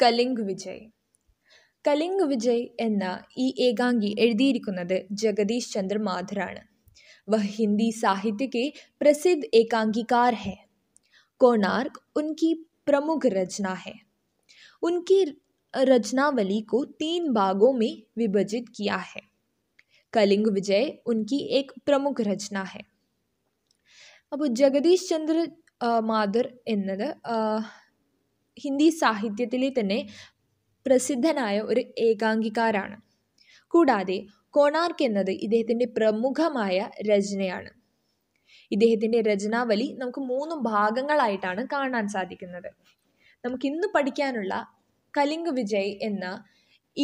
कलिंग विजय कलिंग विजय എന്ന ഈ ഏകാംഗി वह हिंदी साहित्य के प्रसिद्ध एकांकिकार है कोणार्क उनकी प्रमुख रचना है उनकी रचनावली को तीन भागों में विभाजित किया है कलिंग विजय उनकी एक प्रमुख रचना है अब जगदीश चंद्र മാധർ എന്നത് ഹിന്ദി സാഹിത്യത്തിലെ തന്നെ പ്രസിദ്ധനായ ഒരു ഏകാംഗികാരാണ് കൂടാതെ കോണാർക്ക് എന്നത് ഇദ്ദേഹത്തിൻ്റെ പ്രമുഖമായ രചനയാണ് ഇദ്ദേഹത്തിൻ്റെ രചനാവലി നമുക്ക് മൂന്ന് ഭാഗങ്ങളായിട്ടാണ് കാണാൻ സാധിക്കുന്നത് നമുക്ക് ഇന്ന് പഠിക്കാനുള്ള കലിംഗ് വിജയ് എന്ന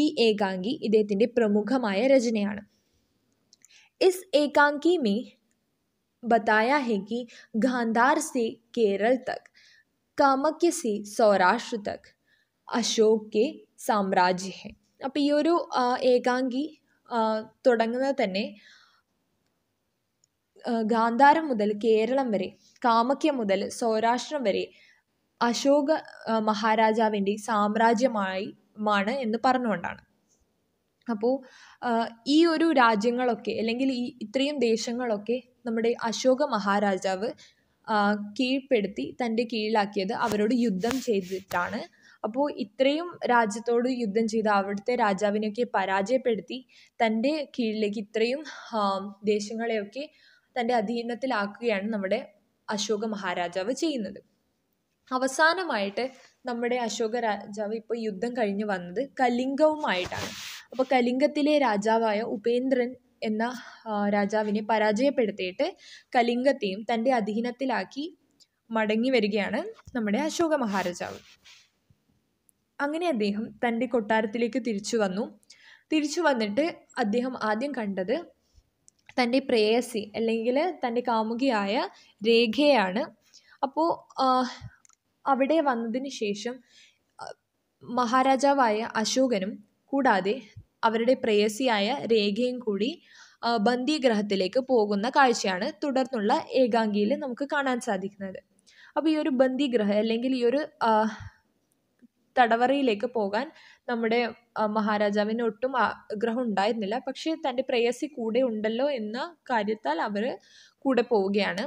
ഈ ഏകാംഗി ഇദ്ദേഹത്തിൻ്റെ പ്രമുഖമായ രചനയാണ് इस एकांकी में बताया है कि गांधार से केरल तक കാമക്യ സി സൗരാഷ്ട്ര തക് അശോക് കെ സാമ്രാജ്യ ഹെ അപ്പോൾ ഈ ഒരു ഏകാംഗി തുടങ്ങുന്നത് തന്നെ ഗാന്ധാരം മുതൽ കേരളം വരെ കാമക്യ മുതൽ സൗരാഷ്ട്രം വരെ അശോക മഹാരാജാവിൻ്റെ സാമ്രാജ്യമായി മാണ് എന്ന് പറഞ്ഞുകൊണ്ടാണ് അപ്പോൾ ഈ ഒരു രാജ്യങ്ങളൊക്കെ അല്ലെങ്കിൽ ഈ ഇത്രയും ദേശങ്ങളൊക്കെ നമ്മുടെ അശോക മഹാരാജാവ് കീഴ്പ്പെടുത്തി തൻ്റെ കീഴിലാക്കിയത് അവരോട് യുദ്ധം ചെയ്തിട്ടാണ് അപ്പോൾ ഇത്രയും രാജ്യത്തോട് യുദ്ധം ചെയ്ത് അവിടുത്തെ രാജാവിനെയൊക്കെ പരാജയപ്പെടുത്തി തൻ്റെ കീഴിലേക്ക് ഇത്രയും ദേശങ്ങളെയൊക്കെ തൻ്റെ അധീനത്തിലാക്കുകയാണ് നമ്മുടെ അശോക മഹാരാജാവ് ചെയ്യുന്നത് അവസാനമായിട്ട് നമ്മുടെ അശോക രാജാവ് ഇപ്പോൾ യുദ്ധം കഴിഞ്ഞ് വന്നത് കലിംഗവുമായിട്ടാണ് അപ്പോൾ കലിംഗത്തിലെ രാജാവായ ഉപേന്ദ്രൻ എന്ന രാജാവിനെ പരാജയപ്പെടുത്തിയിട്ട് കലിംഗത്തെയും തൻ്റെ അധീനത്തിലാക്കി മടങ്ങി വരികയാണ് നമ്മുടെ അശോക മഹാരാജാവ് അങ്ങനെ അദ്ദേഹം തൻ്റെ കൊട്ടാരത്തിലേക്ക് തിരിച്ചു വന്നു തിരിച്ചു വന്നിട്ട് അദ്ദേഹം ആദ്യം കണ്ടത് തൻ്റെ പ്രേയസി അല്ലെങ്കിൽ തൻ്റെ കാമുകിയായ രേഖയാണ് അപ്പോൾ അവിടെ വന്നതിന് ശേഷം മഹാരാജാവായ അശോകനും കൂടാതെ അവരുടെ പ്രേയസിയായ രേഖയും കൂടി ബന്ദിഗ്രഹത്തിലേക്ക് പോകുന്ന കാഴ്ചയാണ് തുടർന്നുള്ള ഏകാംഗിയിൽ നമുക്ക് കാണാൻ സാധിക്കുന്നത് അപ്പോൾ ഈ ഒരു ബന്ദിഗ്രഹം അല്ലെങ്കിൽ ഈ ഒരു തടവറയിലേക്ക് പോകാൻ നമ്മുടെ മഹാരാജാവിന് ഒട്ടും ആഗ്രഹം ഉണ്ടായിരുന്നില്ല പക്ഷേ തൻ്റെ പ്രേയസി കൂടെ ഉണ്ടല്ലോ എന്ന കാര്യത്താൽ അവർ കൂടെ പോവുകയാണ്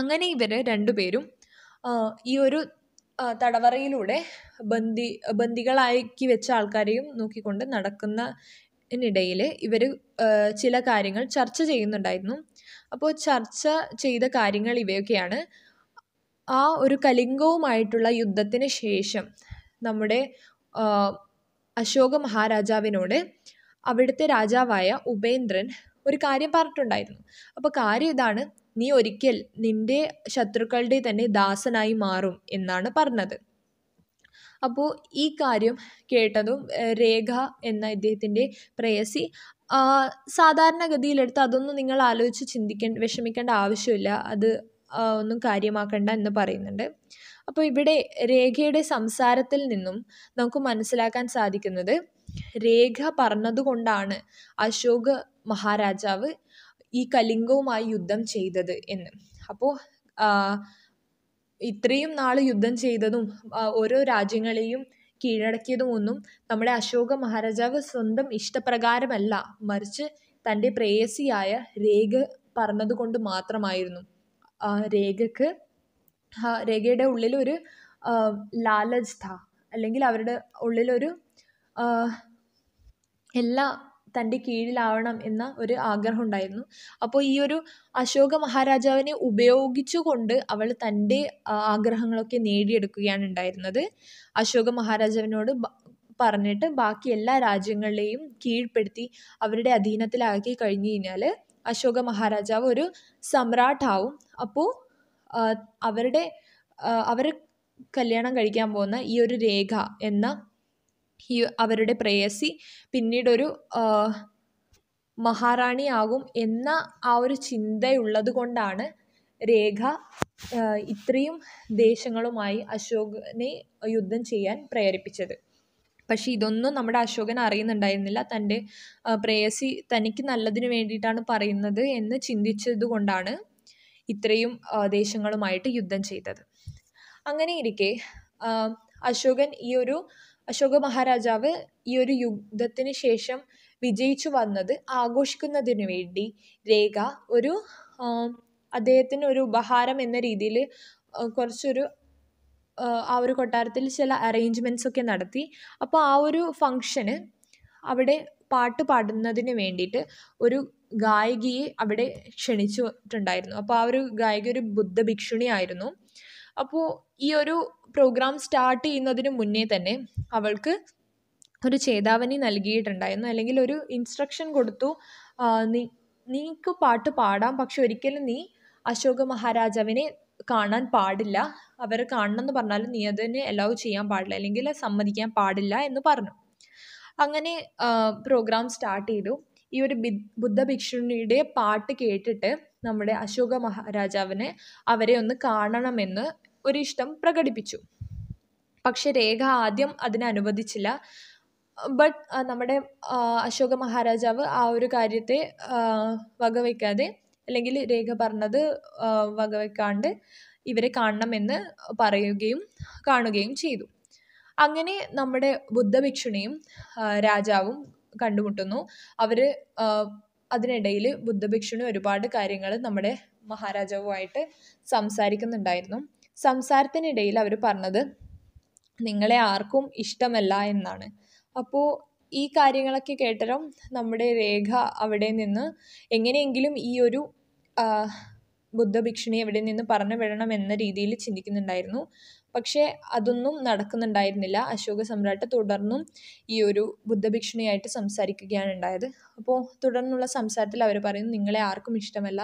അങ്ങനെ ഇവർ രണ്ടുപേരും ഈ ഒരു തടവറയിലൂടെ ബന്ദി ബന്ദികളാക്കി വെച്ച ആൾക്കാരെയും നോക്കിക്കൊണ്ട് നടക്കുന്ന ത്തിനിടയിൽ ഇവർ ചില കാര്യങ്ങൾ ചർച്ച ചെയ്യുന്നുണ്ടായിരുന്നു അപ്പോൾ ചർച്ച ചെയ്ത കാര്യങ്ങൾ ഇവയൊക്കെയാണ് ആ ഒരു കലിംഗവുമായിട്ടുള്ള യുദ്ധത്തിന് ശേഷം നമ്മുടെ അശോക മഹാരാജാവിനോട് അവിടുത്തെ രാജാവായ ഉപേന്ദ്രൻ ഒരു കാര്യം പറഞ്ഞിട്ടുണ്ടായിരുന്നു അപ്പോൾ കാര്യം ഇതാണ് നീ ഒരിക്കൽ നിന്റെ ശത്രുക്കളുടെ തന്നെ ദാസനായി മാറും എന്നാണ് പറഞ്ഞത് അപ്പോൾ ഈ കാര്യം കേട്ടതും രേഖ എന്ന ഇദ്ദേഹത്തിൻ്റെ പ്രേയസി സാധാരണഗതിയിലെടുത്ത് അതൊന്നും നിങ്ങൾ ആലോചിച്ച് ചിന്തിക്കേണ്ട വിഷമിക്കേണ്ട ആവശ്യമില്ല അത് ഒന്നും കാര്യമാക്കണ്ട എന്ന് പറയുന്നുണ്ട് അപ്പോൾ ഇവിടെ രേഖയുടെ സംസാരത്തിൽ നിന്നും നമുക്ക് മനസ്സിലാക്കാൻ സാധിക്കുന്നത് രേഖ പറഞ്ഞതുകൊണ്ടാണ് അശോക് മഹാരാജാവ് ഈ കലിംഗവുമായി യുദ്ധം ചെയ്തത് എന്ന് അപ്പോൾ ഇത്രയും നാൾ യുദ്ധം ചെയ്തതും ഓരോ രാജ്യങ്ങളെയും കീഴടക്കിയതും ഒന്നും നമ്മുടെ അശോക മഹാരാജാവ് സ്വന്തം ഇഷ്ടപ്രകാരമല്ല മറിച്ച് തൻ്റെ പ്രേയസിയായ രേഖ പറഞ്ഞതുകൊണ്ട് മാത്രമായിരുന്നു രേഖക്ക് രേഖയുടെ ഉള്ളിലൊരു ലാലജ്ത അല്ലെങ്കിൽ അവരുടെ ഉള്ളിലൊരു എല്ലാ തൻ്റെ കീഴിലാവണം എന്ന ഒരു ആഗ്രഹം ഉണ്ടായിരുന്നു അപ്പോൾ ഈ ഒരു അശോക മഹാരാജാവിനെ ഉപയോഗിച്ചുകൊണ്ട് അവൾ തൻ്റെ ആഗ്രഹങ്ങളൊക്കെ നേടിയെടുക്കുകയാണ് ഉണ്ടായിരുന്നത് അശോക മഹാരാജാവിനോട് പറഞ്ഞിട്ട് ബാക്കി എല്ലാ രാജ്യങ്ങളെയും കീഴ്പ്പെടുത്തി അവരുടെ അധീനത്തിലാക്കി കഴിഞ്ഞു കഴിഞ്ഞാൽ അശോക മഹാരാജാവ് ഒരു സമ്രാട്ടാവും അപ്പോൾ അവരുടെ അവർ കല്യാണം കഴിക്കാൻ പോകുന്ന ഈ ഒരു രേഖ എന്ന ഈ അവരുടെ പ്രേയസി പിന്നീടൊരു മഹാറാണിയാകും എന്ന ആ ഒരു ചിന്തയുള്ളത് കൊണ്ടാണ് രേഖ ഇത്രയും ദേശങ്ങളുമായി അശോകനെ യുദ്ധം ചെയ്യാൻ പ്രേരിപ്പിച്ചത് പക്ഷേ ഇതൊന്നും നമ്മുടെ അശോകൻ അറിയുന്നുണ്ടായിരുന്നില്ല തൻ്റെ പ്രേയസി തനിക്ക് നല്ലതിന് വേണ്ടിയിട്ടാണ് പറയുന്നത് എന്ന് ചിന്തിച്ചത് കൊണ്ടാണ് ഇത്രയും ദേശങ്ങളുമായിട്ട് യുദ്ധം ചെയ്തത് അങ്ങനെ ഇരിക്കെ അശോകൻ ഈ ഒരു അശോക മഹാരാജാവ് ഈ ഒരു യുദ്ധത്തിന് ശേഷം വിജയിച്ചു വന്നത് ആഘോഷിക്കുന്നതിന് വേണ്ടി രേഖ ഒരു അദ്ദേഹത്തിന് ഒരു ഉപഹാരം എന്ന രീതിയിൽ കുറച്ചൊരു ആ ഒരു കൊട്ടാരത്തിൽ ചില അറേഞ്ച്മെൻറ്റ്സ് ഒക്കെ നടത്തി അപ്പോൾ ആ ഒരു ഫങ്ഷന് അവിടെ പാട്ട് പാടുന്നതിന് വേണ്ടിയിട്ട് ഒരു ഗായികയെ അവിടെ ക്ഷണിച്ചിട്ടുണ്ടായിരുന്നു അപ്പോൾ ആ ഒരു ഗായിക ഒരു ബുദ്ധ ആയിരുന്നു അപ്പോൾ ഈ ഒരു പ്രോഗ്രാം സ്റ്റാർട്ട് ചെയ്യുന്നതിന് മുന്നേ തന്നെ അവൾക്ക് ഒരു ചേതാവനി നൽകിയിട്ടുണ്ടായിരുന്നു അല്ലെങ്കിൽ ഒരു ഇൻസ്ട്രക്ഷൻ കൊടുത്തു നീ നീക്ക് പാട്ട് പാടാം പക്ഷെ ഒരിക്കലും നീ അശോക മഹാരാജാവിനെ കാണാൻ പാടില്ല അവർ കാണണമെന്ന് പറഞ്ഞാലും നീ അതിനെ അലൗ ചെയ്യാൻ പാടില്ല അല്ലെങ്കിൽ സമ്മതിക്കാൻ പാടില്ല എന്ന് പറഞ്ഞു അങ്ങനെ പ്രോഗ്രാം സ്റ്റാർട്ട് ചെയ്തു ഈ ഒരു ബുദ്ധ ഭിക്ഷുണിയുടെ പാട്ട് കേട്ടിട്ട് നമ്മുടെ അശോക മഹാരാജാവിനെ അവരെ ഒന്ന് കാണണമെന്ന് ഒരു ഇഷ്ടം പ്രകടിപ്പിച്ചു പക്ഷെ രേഖ ആദ്യം അതിനെ അനുവദിച്ചില്ല ബട്ട് നമ്മുടെ അശോക മഹാരാജാവ് ആ ഒരു കാര്യത്തെ വകവയ്ക്കാതെ അല്ലെങ്കിൽ രേഖ പറഞ്ഞത് വകവയ്ക്കാണ്ട് ഇവരെ കാണണമെന്ന് പറയുകയും കാണുകയും ചെയ്തു അങ്ങനെ നമ്മുടെ ബുദ്ധഭിക്ഷുണിയും രാജാവും കണ്ടുമുട്ടുന്നു അവർ അതിനിടയിൽ ബുദ്ധഭിക്ഷുണി ഒരുപാട് കാര്യങ്ങൾ നമ്മുടെ മഹാരാജാവുമായിട്ട് സംസാരിക്കുന്നുണ്ടായിരുന്നു സംസാരത്തിനിടയിൽ അവർ പറഞ്ഞത് നിങ്ങളെ ആർക്കും ഇഷ്ടമല്ല എന്നാണ് അപ്പോൾ ഈ കാര്യങ്ങളൊക്കെ കേട്ടരം നമ്മുടെ രേഖ അവിടെ നിന്ന് എങ്ങനെയെങ്കിലും ഈ ഒരു ബുദ്ധഭിക്ഷണി എവിടെ നിന്ന് പറഞ്ഞു വിടണം എന്ന രീതിയിൽ ചിന്തിക്കുന്നുണ്ടായിരുന്നു പക്ഷേ അതൊന്നും നടക്കുന്നുണ്ടായിരുന്നില്ല അശോക സമ്രാട്ട് തുടർന്നും ഈ ഒരു ബുദ്ധഭിക്ഷണിയായിട്ട് സംസാരിക്കുകയാണ് ഉണ്ടായത് അപ്പോൾ തുടർന്നുള്ള സംസാരത്തിൽ അവർ പറയുന്നു നിങ്ങളെ ആർക്കും ഇഷ്ടമല്ല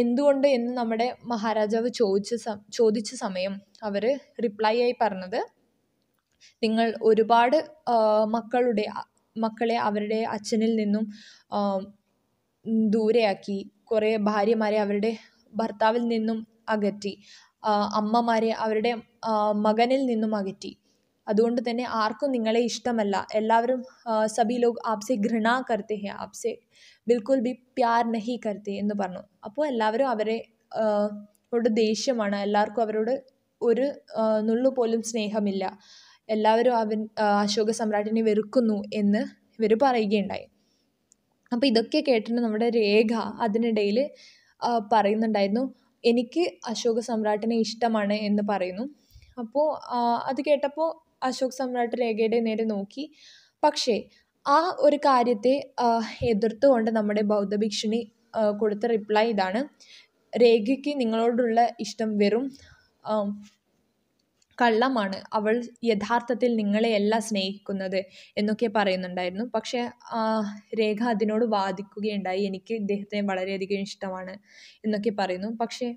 എന്തുകൊണ്ട് എന്ന് നമ്മുടെ മഹാരാജാവ് ചോദിച്ച സ ചോദിച്ച സമയം അവർ റിപ്ലൈ ആയി പറഞ്ഞത് നിങ്ങൾ ഒരുപാട് മക്കളുടെ മക്കളെ അവരുടെ അച്ഛനിൽ നിന്നും ദൂരെയാക്കി കുറേ ഭാര്യമാരെ അവരുടെ ഭർത്താവിൽ നിന്നും അകറ്റി അമ്മമാരെ അവരുടെ മകനിൽ നിന്നും അകറ്റി അതുകൊണ്ട് തന്നെ ആർക്കും നിങ്ങളെ ഇഷ്ടമല്ല എല്ലാവരും സബി ലോക് ആപ്സെ ഘൃണ കർത്തേ ഹെ ആപ്സെ ബിൽക്കുൽ ബി പ്യാർ നഹി കർത്തേ എന്ന് പറഞ്ഞു അപ്പോൾ എല്ലാവരും അവരെ അവരോട് ദേഷ്യമാണ് എല്ലാവർക്കും അവരോട് ഒരു നുള്ളു പോലും സ്നേഹമില്ല എല്ലാവരും അവൻ അശോക സമ്രാട്ടിനെ വെറുക്കുന്നു എന്ന് ഇവർ പറയുകയുണ്ടായി അപ്പോൾ ഇതൊക്കെ കേട്ടിട്ട് നമ്മുടെ രേഖ അതിനിടയിൽ പറയുന്നുണ്ടായിരുന്നു എനിക്ക് അശോക സമ്രാട്ടിനെ ഇഷ്ടമാണ് എന്ന് പറയുന്നു അപ്പോൾ അത് കേട്ടപ്പോൾ അശോക് സമ്രാട്ട് രേഖയുടെ നേരെ നോക്കി പക്ഷേ ആ ഒരു കാര്യത്തെ എതിർത്തുകൊണ്ട് നമ്മുടെ ബൗദ്ധ ഭിക്ഷണി കൊടുത്ത റിപ്ലൈ ഇതാണ് രേഖയ്ക്ക് നിങ്ങളോടുള്ള ഇഷ്ടം വെറും കള്ളമാണ് അവൾ യഥാർത്ഥത്തിൽ നിങ്ങളെയല്ല സ്നേഹിക്കുന്നത് എന്നൊക്കെ പറയുന്നുണ്ടായിരുന്നു പക്ഷേ രേഖ അതിനോട് വാദിക്കുകയുണ്ടായി എനിക്ക് ഇദ്ദേഹത്തെ വളരെയധികം ഇഷ്ടമാണ് എന്നൊക്കെ പറയുന്നു പക്ഷേ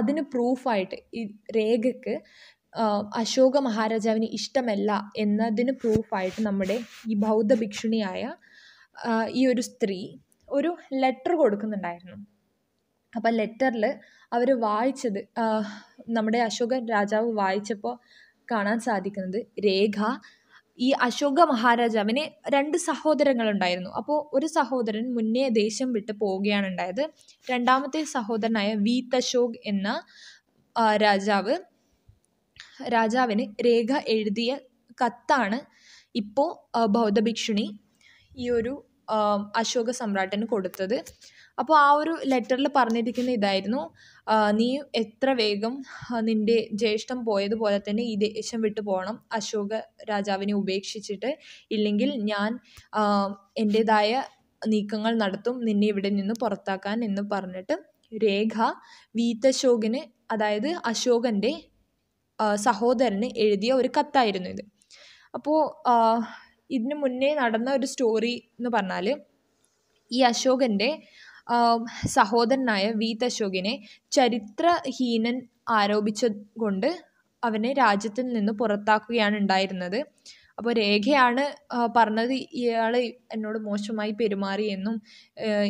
അതിന് പ്രൂഫായിട്ട് ഈ രേഖയ്ക്ക് അശോക മഹാരാജാവിന് ഇഷ്ടമല്ല എന്നതിന് പ്രൂഫായിട്ട് നമ്മുടെ ഈ ബൗദ്ധ ഭിക്ഷുണിയായ ഈ ഒരു സ്ത്രീ ഒരു ലെറ്റർ കൊടുക്കുന്നുണ്ടായിരുന്നു അപ്പം ലെറ്ററിൽ അവർ വായിച്ചത് നമ്മുടെ അശോക രാജാവ് വായിച്ചപ്പോൾ കാണാൻ സാധിക്കുന്നത് രേഖ ഈ അശോക മഹാരാജാവിന് രണ്ട് സഹോദരങ്ങളുണ്ടായിരുന്നു അപ്പോൾ ഒരു സഹോദരൻ മുന്നേ ദേശം വിട്ട് പോവുകയാണ് ഉണ്ടായത് രണ്ടാമത്തെ സഹോദരനായ വീത്തശോക് എന്ന രാജാവ് രാജാവിന് രേഖ എഴുതിയ കത്താണ് ഇപ്പോൾ ബൗദ്ധഭിക്ഷുണി ഈ ഒരു അശോക സമ്രാട്ടന് കൊടുത്തത് അപ്പോൾ ആ ഒരു ലെറ്ററിൽ പറഞ്ഞിരിക്കുന്ന ഇതായിരുന്നു നീ എത്ര വേഗം നിൻ്റെ ജ്യേഷ്ഠം പോയതുപോലെ തന്നെ ഈ ദേശം വിട്ടു പോകണം അശോക രാജാവിനെ ഉപേക്ഷിച്ചിട്ട് ഇല്ലെങ്കിൽ ഞാൻ എൻ്റേതായ നീക്കങ്ങൾ നടത്തും നിന്നെ ഇവിടെ നിന്ന് പുറത്താക്കാൻ എന്ന് പറഞ്ഞിട്ട് രേഖ വീത്തശോകന് അതായത് അശോകൻ്റെ സഹോദരന് എഴുതിയ ഒരു കത്തായിരുന്നു ഇത് അപ്പോൾ ഇതിനു മുന്നേ നടന്ന ഒരു സ്റ്റോറി എന്ന് പറഞ്ഞാൽ ഈ അശോകൻ്റെ സഹോദരനായ വീത് അശോകിനെ ചരിത്രഹീനൻ കൊണ്ട് അവനെ രാജ്യത്തിൽ നിന്ന് പുറത്താക്കുകയാണ് ഉണ്ടായിരുന്നത് അപ്പോൾ രേഖയാണ് പറഞ്ഞത് ഇയാൾ എന്നോട് മോശമായി പെരുമാറിയെന്നും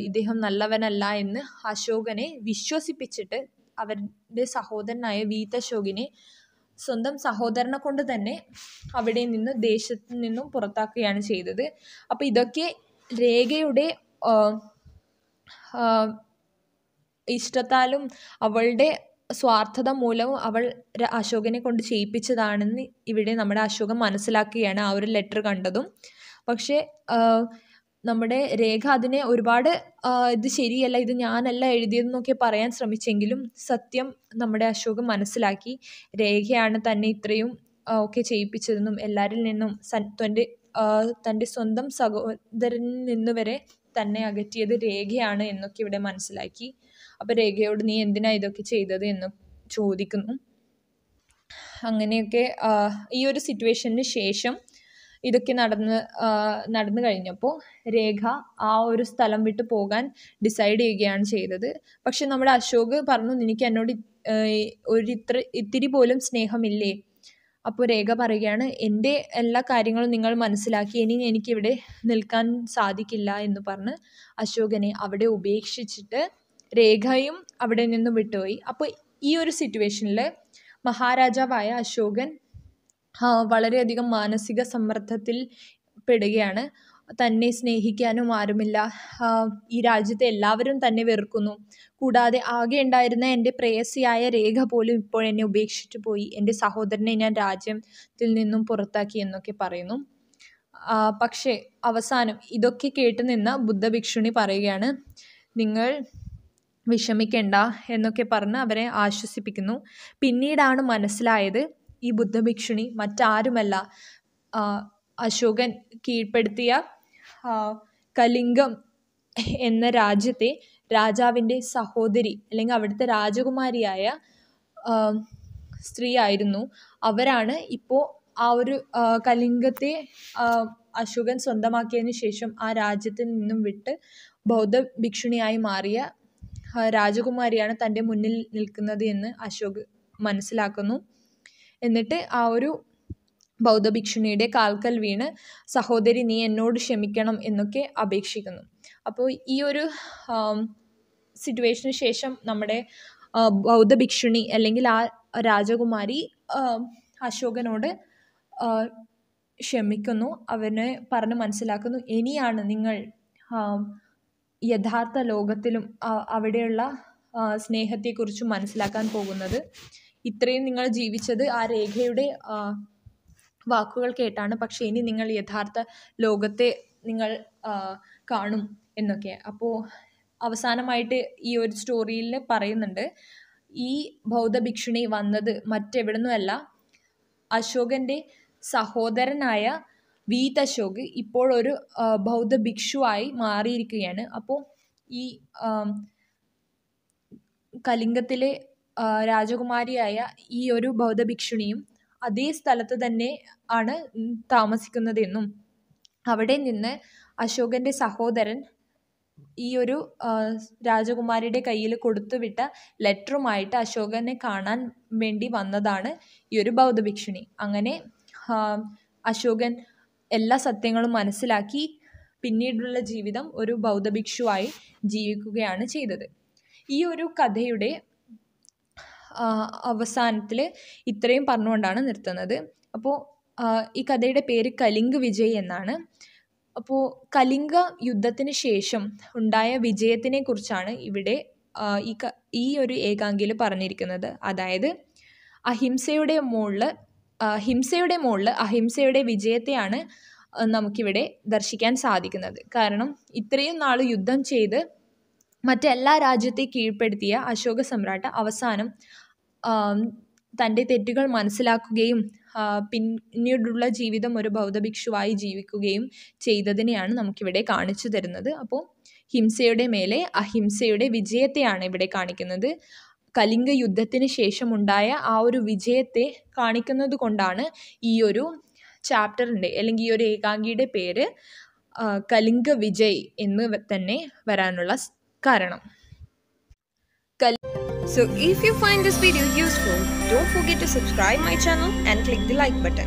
ഇദ്ദേഹം നല്ലവനല്ല എന്ന് അശോകനെ വിശ്വസിപ്പിച്ചിട്ട് അവരുടെ സഹോദരനായ വീത് അശോകിനെ സ്വന്തം സഹോദരനെ കൊണ്ട് തന്നെ അവിടെ നിന്ന് ദേശത്തു നിന്നും പുറത്താക്കുകയാണ് ചെയ്തത് അപ്പം ഇതൊക്കെ രേഖയുടെ ഇഷ്ടത്താലും അവളുടെ സ്വാർത്ഥത മൂലവും അവൾ അശോകനെ കൊണ്ട് ചെയ്യിപ്പിച്ചതാണെന്ന് ഇവിടെ നമ്മുടെ അശോകൻ മനസ്സിലാക്കുകയാണ് ആ ഒരു ലെറ്റർ കണ്ടതും പക്ഷേ നമ്മുടെ രേഖ അതിനെ ഒരുപാട് ഇത് ശരിയല്ല ഇത് ഞാനല്ല എഴുതിയതെന്നൊക്കെ പറയാൻ ശ്രമിച്ചെങ്കിലും സത്യം നമ്മുടെ അശോകം മനസ്സിലാക്കി രേഖയാണ് തന്നെ ഇത്രയും ഒക്കെ ചെയ്യിപ്പിച്ചതെന്നും എല്ലാവരിൽ നിന്നും തൻ്റെ തൻ്റെ സ്വന്തം സഹോദരനിൽ നിന്ന് വരെ തന്നെ അകറ്റിയത് രേഖയാണ് എന്നൊക്കെ ഇവിടെ മനസ്സിലാക്കി അപ്പോൾ രേഖയോട് നീ എന്തിനാ ഇതൊക്കെ ചെയ്തത് എന്ന് ചോദിക്കുന്നു അങ്ങനെയൊക്കെ ഈ ഒരു സിറ്റുവേഷന് ശേഷം ഇതൊക്കെ നടന്ന് നടന്നു കഴിഞ്ഞപ്പോൾ രേഖ ആ ഒരു സ്ഥലം വിട്ട് പോകാൻ ഡിസൈഡ് ചെയ്യുകയാണ് ചെയ്തത് പക്ഷെ നമ്മുടെ അശോക് പറഞ്ഞു നിനക്ക് എന്നോട് ഒരു ഇത്ര ഇത്തിരി പോലും സ്നേഹമില്ലേ അപ്പോൾ രേഖ പറയുകയാണ് എൻ്റെ എല്ലാ കാര്യങ്ങളും നിങ്ങൾ മനസ്സിലാക്കി ഇനി എനിക്കിവിടെ നിൽക്കാൻ സാധിക്കില്ല എന്ന് പറഞ്ഞ് അശോകനെ അവിടെ ഉപേക്ഷിച്ചിട്ട് രേഖയും അവിടെ നിന്നും വിട്ടുപോയി അപ്പോൾ ഈ ഒരു സിറ്റുവേഷനിൽ മഹാരാജാവായ അശോകൻ വളരെയധികം മാനസിക സമ്മർദ്ദത്തിൽ പെടുകയാണ് തന്നെ സ്നേഹിക്കാനും ആരുമില്ല ഈ രാജ്യത്തെ എല്ലാവരും തന്നെ വെറുക്കുന്നു കൂടാതെ ആകെ ഉണ്ടായിരുന്ന എൻ്റെ പ്രേയസിയായ രേഖ പോലും ഇപ്പോൾ എന്നെ ഉപേക്ഷിച്ചു പോയി എൻ്റെ സഹോദരനെ ഞാൻ രാജ്യത്തിൽ നിന്നും പുറത്താക്കി എന്നൊക്കെ പറയുന്നു പക്ഷേ അവസാനം ഇതൊക്കെ കേട്ട് നിന്ന ബുദ്ധഭിക്ഷുണി പറയുകയാണ് നിങ്ങൾ വിഷമിക്കേണ്ട എന്നൊക്കെ പറഞ്ഞ് അവരെ ആശ്വസിപ്പിക്കുന്നു പിന്നീടാണ് മനസ്സിലായത് ഈ ബുദ്ധഭിക്ഷുണി മറ്റാരുമല്ല അശോകൻ കീഴ്പ്പെടുത്തിയ കലിംഗം എന്ന രാജ്യത്തെ രാജാവിൻ്റെ സഹോദരി അല്ലെങ്കിൽ അവിടുത്തെ രാജകുമാരിയായ സ്ത്രീ ആയിരുന്നു അവരാണ് ഇപ്പോൾ ആ ഒരു കലിംഗത്തെ അശോകൻ സ്വന്തമാക്കിയതിന് ശേഷം ആ രാജ്യത്തിൽ നിന്നും വിട്ട് ബൗദ്ധ ഭിക്ഷുണിയായി മാറിയ രാജകുമാരിയാണ് തൻ്റെ മുന്നിൽ നിൽക്കുന്നത് എന്ന് അശോക് മനസ്സിലാക്കുന്നു എന്നിട്ട് ആ ഒരു ബൗദ്ധഭിക്ഷുണിയുടെ കാൽക്കൽ വീണ് സഹോദരി നീ എന്നോട് ക്ഷമിക്കണം എന്നൊക്കെ അപേക്ഷിക്കുന്നു അപ്പോൾ ഈ ഒരു സിറ്റുവേഷന് ശേഷം നമ്മുടെ ബൗദ്ധഭിക്ഷുണി അല്ലെങ്കിൽ ആ രാജകുമാരി അശോകനോട് ക്ഷമിക്കുന്നു അവനെ പറഞ്ഞ് മനസ്സിലാക്കുന്നു ഇനിയാണ് നിങ്ങൾ യഥാർത്ഥ ലോകത്തിലും അവിടെയുള്ള സ്നേഹത്തെക്കുറിച്ച് മനസ്സിലാക്കാൻ പോകുന്നത് ഇത്രയും നിങ്ങൾ ജീവിച്ചത് ആ രേഖയുടെ വാക്കുകൾ കേട്ടാണ് പക്ഷേ ഇനി നിങ്ങൾ യഥാർത്ഥ ലോകത്തെ നിങ്ങൾ കാണും എന്നൊക്കെ അപ്പോൾ അവസാനമായിട്ട് ഈ ഒരു സ്റ്റോറിയിൽ പറയുന്നുണ്ട് ഈ ബൗദ്ധ ഭിക്ഷണി വന്നത് മറ്റെവിടുന്നുമല്ല അശോകൻ്റെ സഹോദരനായ വീതശോക് ഇപ്പോൾ ഒരു ബൗദ്ധ ഭിക്ഷുവായി മാറിയിരിക്കുകയാണ് അപ്പോൾ ഈ കലിംഗത്തിലെ രാജകുമാരിയായ ഈ ഒരു ബൗദ്ധഭിക്ഷുണിയും അതേ സ്ഥലത്ത് തന്നെ ആണ് താമസിക്കുന്നതെന്നും അവിടെ നിന്ന് അശോകൻ്റെ സഹോദരൻ ഈ ഒരു രാജകുമാരിയുടെ കയ്യിൽ കൊടുത്തുവിട്ട ലെറ്ററുമായിട്ട് അശോകനെ കാണാൻ വേണ്ടി വന്നതാണ് ഈ ഒരു ബൗദ്ധഭിക്ഷുണി അങ്ങനെ അശോകൻ എല്ലാ സത്യങ്ങളും മനസ്സിലാക്കി പിന്നീടുള്ള ജീവിതം ഒരു ബൗദ്ധഭിക്ഷുവായി ജീവിക്കുകയാണ് ചെയ്തത് ഈ ഒരു കഥയുടെ അവസാനത്തിൽ ഇത്രയും പറഞ്ഞുകൊണ്ടാണ് നിർത്തുന്നത് അപ്പോൾ ഈ കഥയുടെ പേര് കലിംഗ് വിജയ് എന്നാണ് അപ്പോൾ കലിംഗ യുദ്ധത്തിന് ശേഷം ഉണ്ടായ വിജയത്തിനെ കുറിച്ചാണ് ഇവിടെ ഈ ക ഈ ഒരു ഏകാംഗിയിൽ പറഞ്ഞിരിക്കുന്നത് അതായത് അഹിംസയുടെ മുകളിൽ ഹിംസയുടെ മുകളിൽ അഹിംസയുടെ വിജയത്തെയാണ് നമുക്കിവിടെ ദർശിക്കാൻ സാധിക്കുന്നത് കാരണം ഇത്രയും നാൾ യുദ്ധം ചെയ്ത് മറ്റെല്ലാ രാജ്യത്തെയും കീഴ്പ്പെടുത്തിയ അശോക സമ്രാട്ട് അവസാനം തൻ്റെ തെറ്റുകൾ മനസ്സിലാക്കുകയും പിന്നീടുള്ള ജീവിതം ഒരു ബൗദ്ധഭിക്ഷുവായി ജീവിക്കുകയും ചെയ്തതിനെയാണ് നമുക്കിവിടെ കാണിച്ചു തരുന്നത് അപ്പോൾ ഹിംസയുടെ മേലെ അഹിംസയുടെ വിജയത്തെയാണ് ഇവിടെ കാണിക്കുന്നത് കലിംഗ യുദ്ധത്തിന് ശേഷമുണ്ടായ ആ ഒരു വിജയത്തെ കാണിക്കുന്നത് കൊണ്ടാണ് ഈ ഒരു ചാപ്റ്ററിൻ്റെ അല്ലെങ്കിൽ ഈ ഒരു ഏകാംഗിയുടെ പേര് കലിംഗ വിജയ് എന്ന് തന്നെ വരാനുള്ള So if you find this video useful, don't forget to subscribe my channel and click the like button.